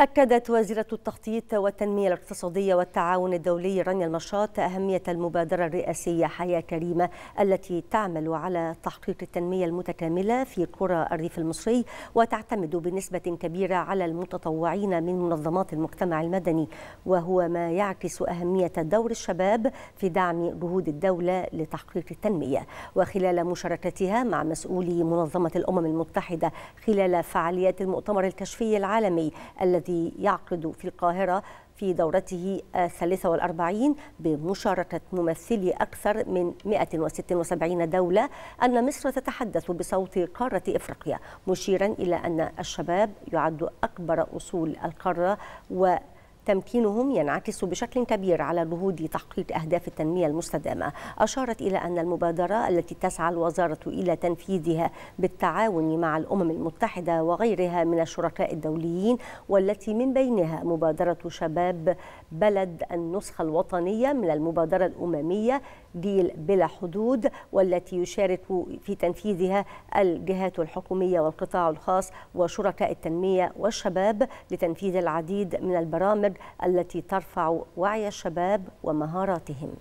أكدت وزيرة التخطيط والتنمية الاقتصادية والتعاون الدولي رانيا المشاط أهمية المبادرة الرئاسية حياة كريمة التي تعمل على تحقيق التنمية المتكاملة في قرى الريف المصري وتعتمد بنسبة كبيرة على المتطوعين من منظمات المجتمع المدني وهو ما يعكس أهمية دور الشباب في دعم جهود الدولة لتحقيق التنمية وخلال مشاركتها مع مسؤولي منظمة الأمم المتحدة خلال فعاليات المؤتمر الكشفي العالمي الذي الذي يعقد في القاهرة في دورته الثالثة والأربعين بمشاركة ممثلي أكثر من 176 دولة أن مصر تتحدث بصوت قارة إفريقيا مشيرا إلى أن الشباب يعد أكبر أصول القارة و تمكينهم ينعكس بشكل كبير على جهود تحقيق أهداف التنمية المستدامة أشارت إلى أن المبادرة التي تسعى الوزارة إلى تنفيذها بالتعاون مع الأمم المتحدة وغيرها من الشركاء الدوليين والتي من بينها مبادرة شباب بلد النسخة الوطنية من المبادرة الأممية جيل بلا حدود والتي يشارك في تنفيذها الجهات الحكومية والقطاع الخاص وشركاء التنمية والشباب لتنفيذ العديد من البرامج التي ترفع وعي الشباب ومهاراتهم